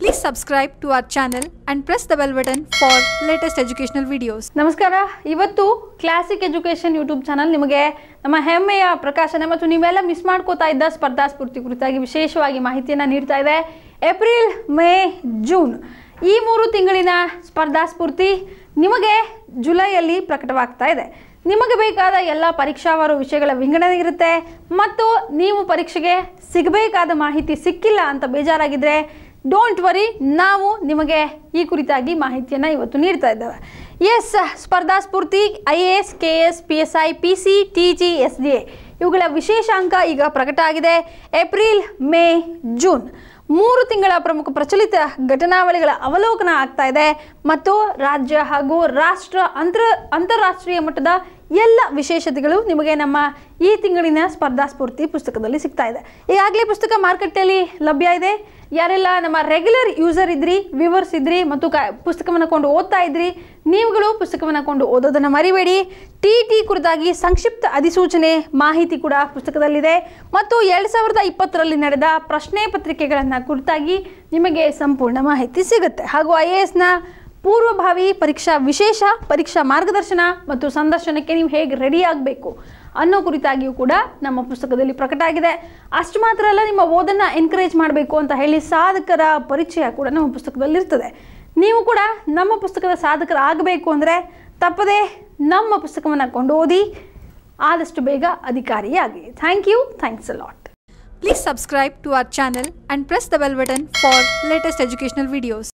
please subscribe to our channel and press the bell button for latest educational ನಮಸ್ಕಾರ ಇವತ್ತು classic education YouTube channel ನಿಮಗೆ ನಮ್ಮ ಹೆಮ್ಮೆಯ ಪ್ರಕಾಶನ ಮತ್ತು ನೀವೆಲ್ಲ ಮಿಸ್ ಮಾಡ್ಕೋತಾ ಇದ್ದ ಸ್ಪರ್ಧಾ ಸ್ಫೂರ್ತಿ ಕುರಿತಾಗಿ ವಿಶೇಷವಾಗಿ ಮಾಹಿತಿಯನ್ನು ನೀಡ್ತಾ ಇದೆ ಏಪ್ರಿಲ್ ಮೇ ಜೂನ್ ಈ ಮೂರು ತಿಂಗಳಿನ ಸ್ಪರ್ಧಾ ಸ್ಫೂರ್ತಿ ನಿಮಗೆ ಜುಲೈಯಲ್ಲಿ ಪ್ರಕಟವಾಗ್ತಾ ಇದೆ ನಿಮಗೆ ಬೇಕಾದ ಎಲ್ಲ ಪರೀಕ್ಷಾವಾರು ವಿಷಯಗಳ ವಿಂಗಡಣೆ ಇರುತ್ತೆ ಮತ್ತು ನೀವು ಪರೀಕ್ಷೆಗೆ ಸಿಗಬೇಕಾದ ಮಾಹಿತಿ ಸಿಕ್ಕಿಲ್ಲ ಅಂತ ಬೇಜಾರಾಗಿದ್ದರೆ ಡೋಂಟ್ ವರಿ ನಾವು ನಿಮಗೆ ಈ ಕುರಿತಾಗಿ ಮಾಹಿತಿಯನ್ನು ಇವತ್ತು ನೀಡ್ತಾ ಇದ್ದೇವೆ ಎಸ್ ಸ್ಪರ್ಧಾ ಸ್ಫೂರ್ತಿ I A S K S P S I P C T G S D A ಇವುಗಳ ವಿಶೇಷಾಂಕ ಈಗ ಪ್ರಕಟ ಆಗಿದೆ ಏಪ್ರಿಲ್ ಮೇ ಜೂನ್ ಮೂರು ತಿಂಗಳ ಪ್ರಮುಖ ಪ್ರಚಲಿತ ಘಟನಾವಳಿಗಳ ಅವಲೋಕನ ಆಗ್ತಾ ಇದೆ ಮತ್ತು ರಾಜ್ಯ ಹಾಗೂ ರಾಷ್ಟ್ರ ಅಂತರ ಅಂತಾರಾಷ್ಟ್ರೀಯ ಮಟ್ಟದ ಎಲ್ಲ ವಿಶೇಷತೆಗಳು ನಿಮಗೆ ನಮ್ಮ ಈ ತಿಂಗಳಿನ ಸ್ಪರ್ಧಾ ಸ್ಫೂರ್ತಿ ಪುಸ್ತಕದಲ್ಲಿ ಸಿಗ್ತಾ ಇದೆ ಈಗಾಗಲೇ ಪುಸ್ತಕ ಮಾರುಕಟ್ಟೆಯಲ್ಲಿ ಲಭ್ಯ ಇದೆ ಯಾರೆಲ್ಲ ನಮ್ಮ ರೆಗ್ಯುಲರ್ ಯೂಸರ್ ಇದ್ರಿ ವ್ಯೂವರ್ಸ್ ಇದ್ರಿ ಮತ್ತು ಕ ಪುಸ್ತಕವನ್ನು ಕೊಂಡು ಓದ್ತಾ ಇದ್ರಿ ನೀವುಗಳು ಪುಸ್ತಕವನ್ನು ಕೊಂಡು ಓದೋದನ್ನು ಮರಿಬೇಡಿ ಟಿ ಟಿ ಕುರಿತಾಗಿ ಸಂಕ್ಷಿಪ್ತ ಅಧಿಸೂಚನೆ ಮಾಹಿತಿ ಕೂಡ ಪುಸ್ತಕದಲ್ಲಿದೆ ಮತ್ತು ಎರಡು ಸಾವಿರದ ಇಪ್ಪತ್ತರಲ್ಲಿ ನಡೆದ ಪ್ರಶ್ನೆ ಪತ್ರಿಕೆಗಳನ್ನು ಕುರಿತಾಗಿ ನಿಮಗೆ ಸಂಪೂರ್ಣ ಮಾಹಿತಿ ಸಿಗುತ್ತೆ ಹಾಗೂ ಐ ಎ ಎಸ್ನ ಪೂರ್ವಭಾವಿ ಪರೀಕ್ಷಾ ವಿಶೇಷ ಪರೀಕ್ಷಾ ಮಾರ್ಗದರ್ಶನ ಮತ್ತು ಸಂದರ್ಶನಕ್ಕೆ ನೀವು ಹೇಗೆ ರೆಡಿ ಆಗಬೇಕು ಅನ್ನೋ ಕುರಿತಾಗಿಯೂ ಕೂಡ ನಮ್ಮ ಪುಸ್ತಕದಲ್ಲಿ ಪ್ರಕಟ ಆಗಿದೆ ಅಷ್ಟು ಮಾತ್ರ ಅಲ್ಲ ನಿಮ್ಮ ಓದನ್ನು ಎನ್ಕರೇಜ್ ಮಾಡಬೇಕು ಅಂತ ಹೇಳಿ ಸಾಧಕರ ಪರಿಚಯ ಕೂಡ ನಮ್ಮ ಪುಸ್ತಕದಲ್ಲಿ ಇರ್ತದೆ ನೀವು ಕೂಡ ನಮ್ಮ ಪುಸ್ತಕದ ಸಾಧಕರ ಆಗಬೇಕು ಅಂದರೆ ತಪ್ಪದೇ ನಮ್ಮ ಪುಸ್ತಕವನ್ನು ಓದಿ ಆದಷ್ಟು ಬೇಗ ಅಧಿಕಾರಿಯಾಗಿ thank you thanks a lot please subscribe to our channel and press the bell button for latest educational videos